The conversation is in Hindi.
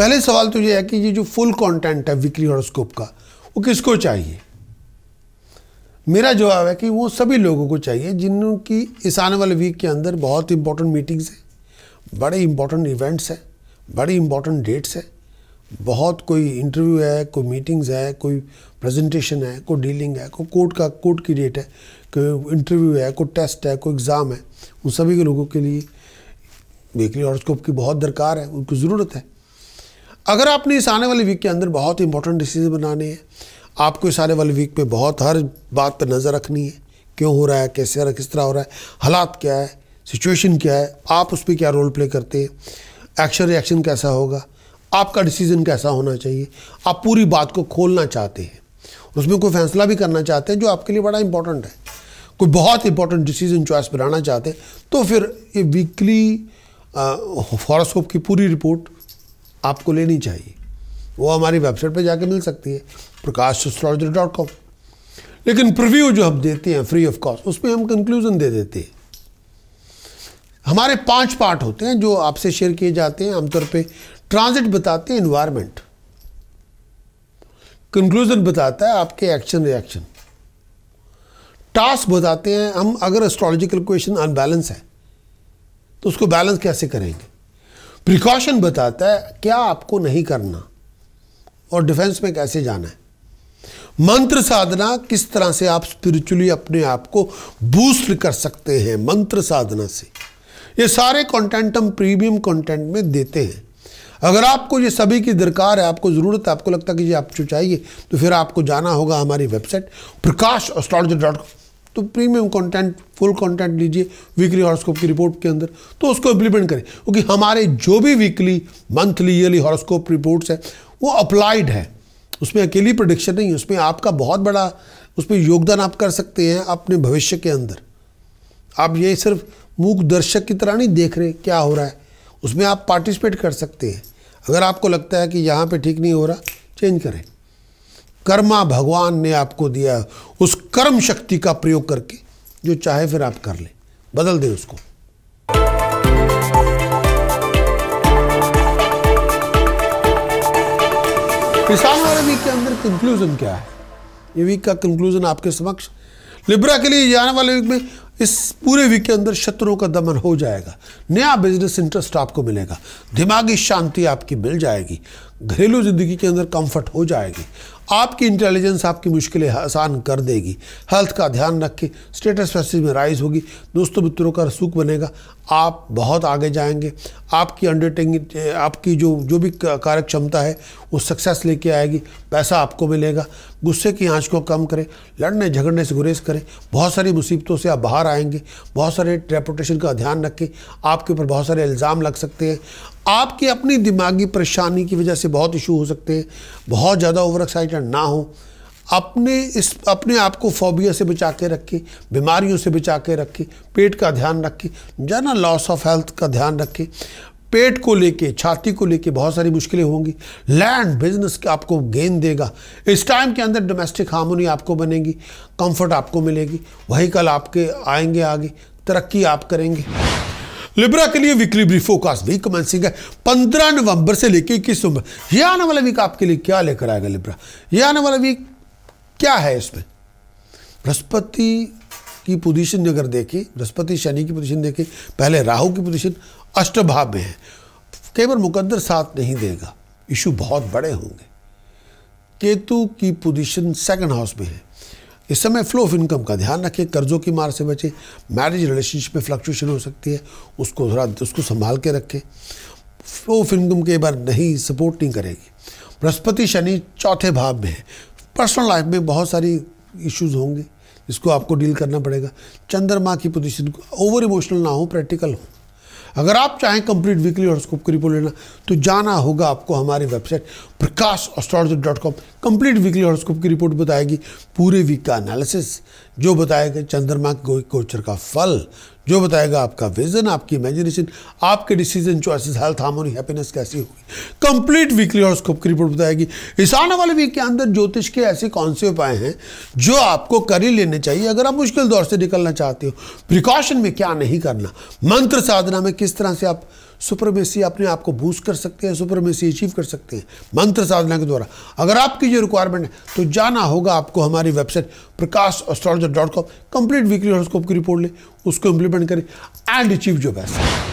पहले सवाल तो ये है कि ये जो फुल कंटेंट है विक्री हॉरोस्कोप का वो किसको चाहिए मेरा जवाब है कि वो सभी लोगों को चाहिए जिनकी इस आने वाले वीक के अंदर बहुत इंपॉर्टेंट मीटिंग्स हैं बड़े इंपॉर्टेंट इवेंट्स हैं बड़े इंपॉर्टेंट डेट्स हैं बहुत कोई इंटरव्यू है कोई मीटिंग्स है कोई प्रेजेंटेशन है कोई डीलिंग है कोई कोर्ट का कोर्ट की डेट है कोई इंटरव्यू है कोई टेस्ट है कोई एग्ज़ाम है उन सभी के लोगों के लिए बेकरी हॉरोस्कोप की बहुत दरकार है उनको ज़रूरत है अगर आपने इस आने वाले वीक के अंदर बहुत इंपॉर्टेंट डिसीजन बनाने हैं आपको इस आने वाले वीक पे बहुत हर बात पर नज़र रखनी है क्यों हो रहा है कैसे हो रहा है किस तरह हो रहा है हालात क्या है सिचुएशन क्या है आप उस पर क्या रोल प्ले करते हैं एक्शन रिएक्शन कैसा होगा आपका डिसीजन कैसा होना चाहिए आप पूरी बात को खोलना चाहते हैं उसमें कोई फैसला भी करना चाहते हैं जो आपके लिए बड़ा इंपॉर्टेंट है कोई बहुत इंपॉर्टेंट डिसीजन चॉइस बनाना चाहते हैं तो फिर ये वीकली फॉरेस्ट की पूरी रिपोर्ट आपको लेनी चाहिए वो हमारी वेबसाइट पर जाके मिल सकती है प्रकाश एस्ट्रोलॉजी डॉट कॉम लेकिन प्रिव्यू जो हम देते हैं फ्री ऑफ कॉस्ट उसमें हम कंक्लूजन दे देते हैं हमारे पांच पार्ट होते हैं जो आपसे शेयर किए जाते हैं आमतौर पे ट्रांजिट बताते हैं इन्वायरमेंट कंक्लूजन बताता है आपके एक्शन रिएक्शन टास्क बताते हैं हम अगर एस्ट्रोलॉजिकल क्वेश्चन अनबैलेंस है तो उसको बैलेंस कैसे करेंगे प्रिकॉशन बताता है क्या आपको नहीं करना और डिफेंस में कैसे जाना है मंत्र साधना किस तरह से आप स्पिरिचुअली अपने आप को बूस्ट कर सकते हैं मंत्र साधना से ये सारे कंटेंट हम प्रीमियम कंटेंट में देते हैं अगर आपको ये सभी की दरकार है आपको ज़रूरत है आपको लगता है कि ये जो चाहिए तो फिर आपको जाना होगा हमारी website Prakash astrology dot com तो प्रीमियम कंटेंट फुल कंटेंट लीजिए वीकली हॉरोस्कोप की रिपोर्ट के अंदर तो उसको इम्प्लीमेंट करें क्योंकि हमारे जो भी weekly monthly yearly horoscope reports है वो अप्लाइड है उसमें अकेली प्रडिक्शन नहीं है उसमें आपका बहुत बड़ा उसमें योगदान आप कर सकते हैं अपने भविष्य के अंदर आप ये सिर्फ मूक दर्शक की तरह नहीं देख रहे क्या हो रहा है उसमें आप पार्टिसिपेट कर सकते हैं अगर आपको लगता है कि यहाँ पे ठीक नहीं हो रहा चेंज करें कर्मा भगवान ने आपको दिया उस कर्म शक्ति का प्रयोग करके जो चाहे फिर आप कर ले बदल दें उसको किसान वाले वीक के अंदर कंक्लूजन क्या है ये वीक का कंक्लूजन आपके समक्ष लिब्रा के लिए आने वाले वीक में इस पूरे वीक के अंदर शत्रुओं का दमन हो जाएगा नया बिजनेस इंटरेस्ट आपको मिलेगा दिमागी शांति आपकी मिल जाएगी घरेलू जिंदगी के अंदर कंफर्ट हो जाएगी आपकी इंटेलिजेंस आपकी मुश्किलें आसान कर देगी हेल्थ का ध्यान रखें स्टेटस फैसिल में राइज होगी दोस्तों मित्रों का रसूख बनेगा आप बहुत आगे जाएंगे आपकी अंडरटेकिंग आपकी जो जो भी कार्य क्षमता है वो सक्सेस लेके आएगी पैसा आपको मिलेगा गुस्से की आंच को कम करें लड़ने झगड़ने से गुरेज करें बहुत सारी मुसीबतों से आप बाहर आएंगे बहुत सारे रेपुटेशन का ध्यान रखें आपके ऊपर बहुत सारे इल्ज़ाम लग सकते हैं आपकी अपनी दिमागी परेशानी की वजह से बहुत इशू हो सकते हैं बहुत ज़्यादा ओवर एक्साइटेड ना हो अपने इस अपने आप को फोबिया से बचा के रखें बीमारियों से बचा के रखें पेट का ध्यान रखें जाना लॉस ऑफ हेल्थ का ध्यान रखें पेट को लेके छाती को लेके बहुत सारी मुश्किलें होंगी लैंड बिजनेस के आपको गेन देगा इस टाइम के अंदर डोमेस्टिक हार्मोनी आपको बनेगी कंफर्ट आपको मिलेगी वही कल आपके आएंगे आगे तरक्की आप करेंगे लिब्रा के लिए weekly brief forecast week commencing है पंद्रह नवंबर से लेके इक्कीस नवंबर यह आने वाला वीक आपके लिए क्या लेकर आएगा लिब्रा ये आने वाला वीक क्या है इसमें बृहस्पति की पोजीशन अगर देखें बृहस्पति शनि की पोजीशन देखें पहले राहु की पोजीशन अष्टभाव में है कई बार मुकद्दर साथ नहीं देगा इशू बहुत बड़े होंगे केतु की पोजीशन सेकंड हाउस में है इस समय फ्लो ऑफ इनकम का ध्यान रखें कर्जों की मार से बचें मैरिज रिलेशनशिप में फ्लक्चुएशन हो सकती है उसको थोड़ा उसको संभाल के रखें फ्लो ऑफ इनकम कई बार नहीं सपोर्ट नहीं करेगी बृहस्पति शनि चौथे भाव में है पर्सनल लाइफ में बहुत सारी इश्यूज होंगे इसको आपको डील करना पड़ेगा चंद्रमा की पोजीशन ओवर इमोशनल ना हो प्रैक्टिकल हो अगर आप चाहें कंप्लीट वीकली हॉरोस्कोप की रिपोर्ट लेना तो जाना होगा आपको हमारी website Prakash astrology dot com complete weekly horoscope की रिपोर्ट बताएगी पूरे वीक का एनालिसिस जो बताएगा चंद्रमा के गोचर का फल जो बताएगा आपका विजन आपकी इमेजिनेशन आपके decision choices health harmony happiness कैसी होगी कंप्लीट वीकली हॉरोस्कोप की रिपोर्ट बताएगी इस आने वाले वीक के अंदर ज्योतिष के ऐसे कौन से उपाय हैं जो आपको कर ही लेने चाहिए अगर आप मुश्किल दौर से निकलना चाहते हो प्रिकॉशन में क्या नहीं करना मंत्र साधना में किस तरह से आप सुपरमेसी अपने आप को बूस्ट कर सकते हैं सुपरमेसी अचीव कर सकते हैं मंत्र साधना के द्वारा अगर आपकी ये रिक्वायरमेंट है तो जाना होगा आपको हमारी website Prakash astrologer dot com complete weekly horoscope की रिपोर्ट लें उसको इम्प्लीमेंट करें एंड अचीव जो बेस्ट